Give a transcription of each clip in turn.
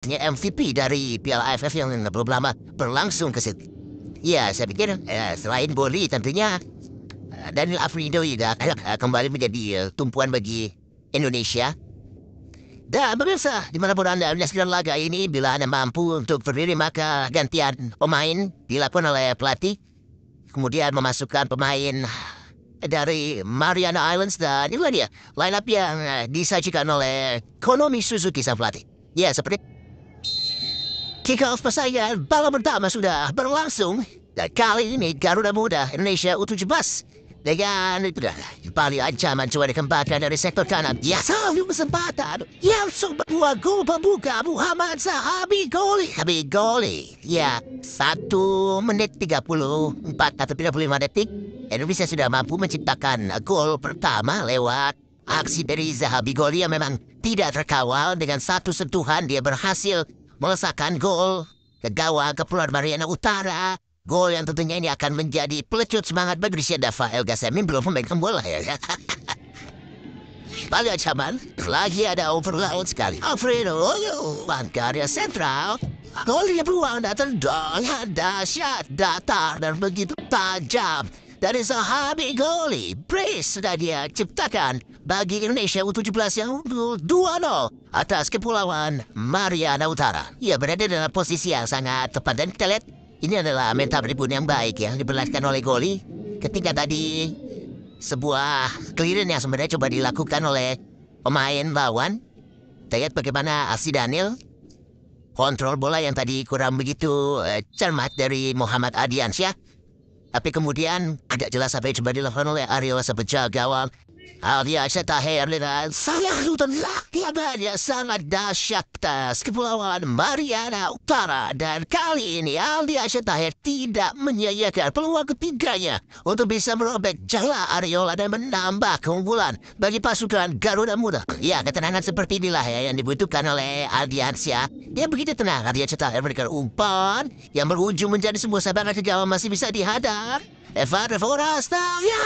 Ini MVP dari Piala AFF yang belum lama berlangsung ke situ. Ya, saya pikir eh, selain Boli tentunya eh, Daniel Afrindo juga eh, kembali menjadi eh, tumpuan bagi Indonesia. Dan pemirsa, dimanapun Anda menyaksikan laga ini, bila Anda mampu untuk berdiri, maka gantian pemain dilakukan oleh pelatih. Kemudian memasukkan pemain dari Mariana Islands dan inilah dia line up yang disajikan oleh Konomi Suzuki sang pelatih. Ya, seperti kick-off persaingan bala pertama sudah berlangsung dan kali ini Garuda Muda Indonesia U17 dengan itu dah kembali ancaman cuaca dikembangkan dari sektor kanan ya selalu kesempatan Ya sobat buah gol pembuka Muhammad Zahabi Goli Sahabi Goli ya satu menit tiga puluh empat atau tiga puluh lima detik Indonesia sudah mampu menciptakan gol pertama lewat aksi dari Zahabi Goli yang memang tidak terkawal dengan satu sentuhan dia berhasil melesakan gol ke gawang Kepulauan Mariana Utara. Gol yang tentunya ini akan menjadi pelecut semangat bagi Dava El Gasemin belum memegang bola ya. Lalu ancaman, lagi ada overload sekali. Alfredo, Oyo, karya sentral. Golnya beruang dan tendang, dahsyat, datar, dan begitu tajam dari sahabat goli. Brace sudah dia ciptakan bagi Indonesia U17 yang unggul 2-0 atas Kepulauan Mariana Utara. Ia berada dalam posisi yang sangat tepat dan kita lihat ini adalah mental rebound yang baik yang diperlihatkan oleh goli ketika tadi sebuah clearing yang sebenarnya coba dilakukan oleh pemain lawan. Kita lihat bagaimana Asi Daniel kontrol bola yang tadi kurang begitu eh, cermat dari Muhammad Adiansyah tapi kemudian, tidak jelas apa yang dilakukan oleh Ariola sebagai gawang Aviasi tahirlinan sangat banyak sangat dahsyat atas Kepulauan Mariana Utara dan kali ini Aviasi Tahir tidak menyia menyia-nyiakan peluang ketiganya untuk bisa merobek jala Ariola dan menambah keunggulan bagi pasukan Garuda Muda. Ya, ketenangan seperti inilah ya yang dibutuhkan oleh Adiansyah. Dia ya, begitu tenang, Adiansyah Tahir memberikan umpan yang berujung menjadi sebuah serangan sejauh masih bisa dihadang. Evan Forasta, ya!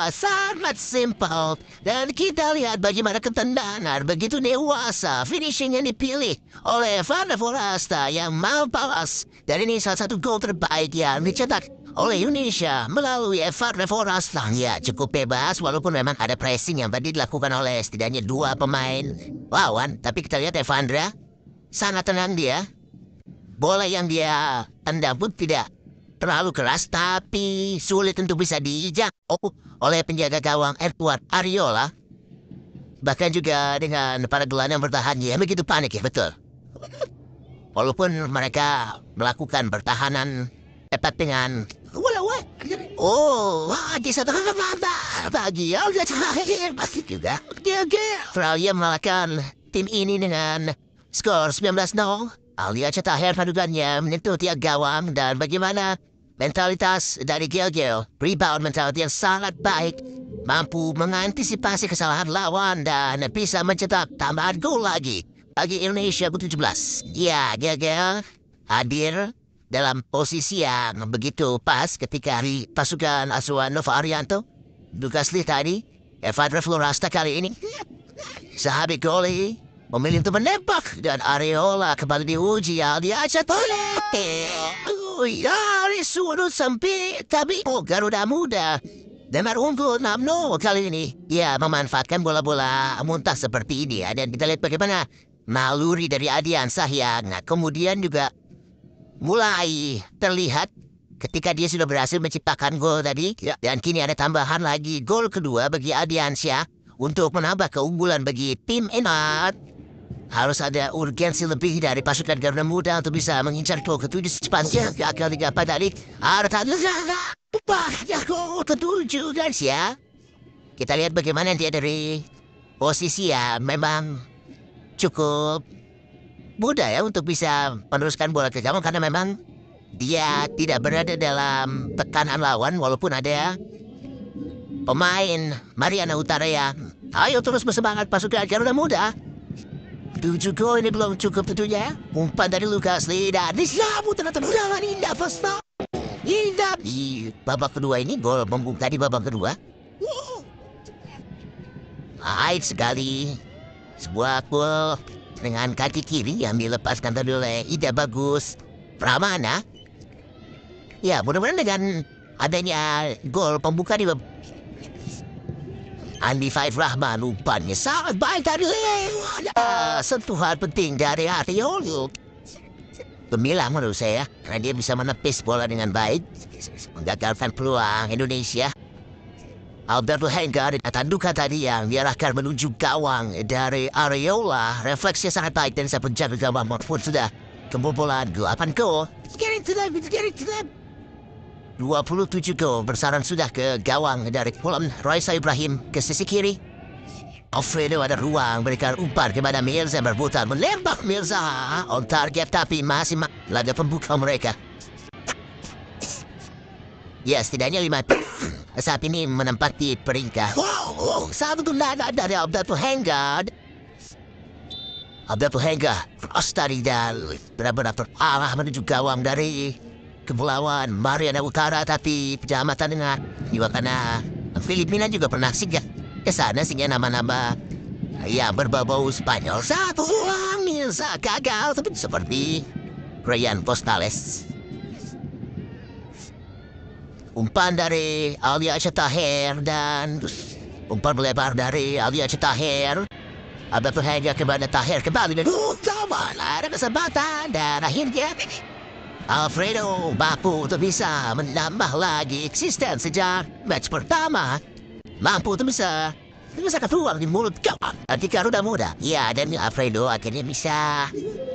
Eh, sangat simpel Dan kita lihat bagaimana ketendangan begitu dewasa finishing yang dipilih oleh Van Forasta yang mau balas. Dan ini salah satu gol terbaik yang dicetak oleh Indonesia melalui Evar Reforas nah, ya cukup bebas walaupun memang ada pressing yang tadi dilakukan oleh setidaknya dua pemain lawan tapi kita lihat Evandra ya, sangat tenang dia bola yang dia tendang pun tidak terlalu keras tapi sulit untuk bisa diijak oh, oleh penjaga gawang Edward Ariola. Bahkan juga dengan para gelandang bertahan ya begitu panik ya, betul. Walaupun mereka melakukan pertahanan tepat dengan Oh, di satu bagi oh, pasti juga. Australia mengalahkan tim ini dengan skor 19-0. Alia cetak her padukannya menyentuh tiap gawang dan bagaimana Mentalitas dari Gil-Gil, rebound mentality yang sangat baik, mampu mengantisipasi kesalahan lawan dan bisa mencetak tambahan gol lagi bagi Indonesia U17. Ya, Gil-Gil hadir dalam posisi yang begitu pas ketika di pasukan asuhan Nova Arianto, Lukas Lee tadi, Evan Florasta kali ini. Sahabat Goli memilih untuk menembak dan Areola kembali diuji yang diajak oleh... Oh ya, suruh sampai oh Garuda Muda. Damar unggul 6-0 kali ini. Ya, memanfaatkan bola-bola muntah seperti ini ya. Dan kita lihat bagaimana naluri dari Adian Sahyan. Nah, kemudian juga mulai terlihat ketika dia sudah berhasil menciptakan gol tadi. Ya. Dan kini ada tambahan lagi gol kedua bagi Adiansyah untuk menambah keunggulan bagi tim Enat. Harus ada urgensi lebih dari pasukan Garuda Muda untuk bisa mengincar gol ketujuh sepanjang kakak Liga Pandari. Harta banyak gol ketujuh guys ya. Kita lihat bagaimana dia dari posisi ya. Memang cukup mudah ya untuk bisa meneruskan bola ke kamu karena memang dia tidak berada dalam tekanan lawan walaupun ada pemain Mariana Utara ya. ayo terus bersemangat pasukan Garuda Muda Tujuh gol ini belum cukup tentunya. Umpan dari Lukas Lina. Disambut ternyata tendangan indah pesta. Indah. Di babak kedua ini gol membuka di babak kedua. Baik sekali. Sebuah gol dengan kaki kiri yang dilepaskan tadi oleh Ida Bagus Pramana. Ya, mudah-mudahan dengan adanya gol pembuka di babak Andi Five Rahman umpannya sangat baik tadi. Eh, ada ah, sentuhan penting dari hati Hollywood. Oh, Pemilah menurut saya, karena dia bisa menepis bola dengan baik, menggagalkan peluang Indonesia. Alberto Henga dan tanduka tadi yang diarahkan menuju gawang dari Areola. Refleksnya sangat baik dan saya penjaga gawang maupun sudah kebobolan 8 gol. Get into them, get into them. 27 gol bersarang sudah ke gawang dari kolam Raisa Ibrahim ke sisi kiri. Alfredo ada ruang berikan umpan kepada Mirza berputar melempar Mirza on target tapi masih ma laga pembuka mereka. Ya setidaknya lima saat ini menempati peringkat. Wow, wow satu nada dari Abdul Hengard. Abdul Hengard cross dari dan benar-benar arah menuju gawang dari Kepulauan Mariana Utara tapi pejamatan dengar juga karena Filipina juga pernah sih ya ke sana sih ya, nama-nama ya berbau Spanyol satu ulang gagal tapi seperti Ryan Postales umpan dari Alia Cetaher dan umpan lebar dari Alia Cetaher Abdul hanya kepada Tahir kembali dan utama ada kesempatan dan akhirnya Alfredo mampu untuk bisa menambah lagi eksistensi sejak match pertama. Mampu untuk bisa Misalkan ruang di mulut kau. Ketika ruda muda Ya dan Alfredo akhirnya bisa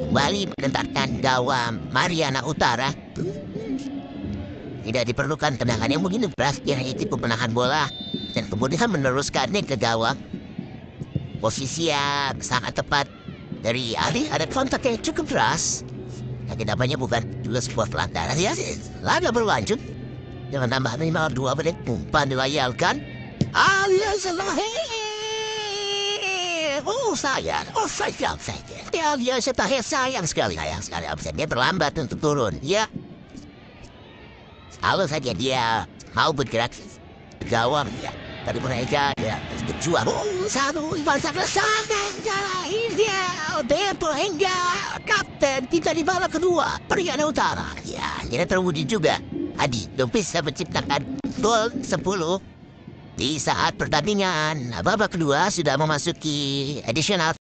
Kembali menentarkan gawang Mariana Utara Tidak diperlukan tendangan yang mungkin berat Yang itu pemenahan bola Dan kemudian meneruskannya ke gawang Posisi yang sangat tepat Dari Ali ada kontak yang cukup keras yang Kedapanya bukan juga sebuah pelanggaran ya sih. Laga berlanjut dengan tambah minimal dua menit umpan dilayalkan. alias lahir. Oh sayang, oh sayang sayang. Ya dia setahir sayang sekali, sayang sekali. Dia terlambat untuk turun ya. Kalau saja dia mau bergerak gawang ya. Tapi mereka ya berjuang. Oh satu, pasang sangat jalan ini dia. Dia hingga kap tidak di balap kedua peringkat utara. Ya, tidak terwujud juga. Adi belum bisa menciptakan gol 10 di saat pertandingan. Babak kedua sudah memasuki additional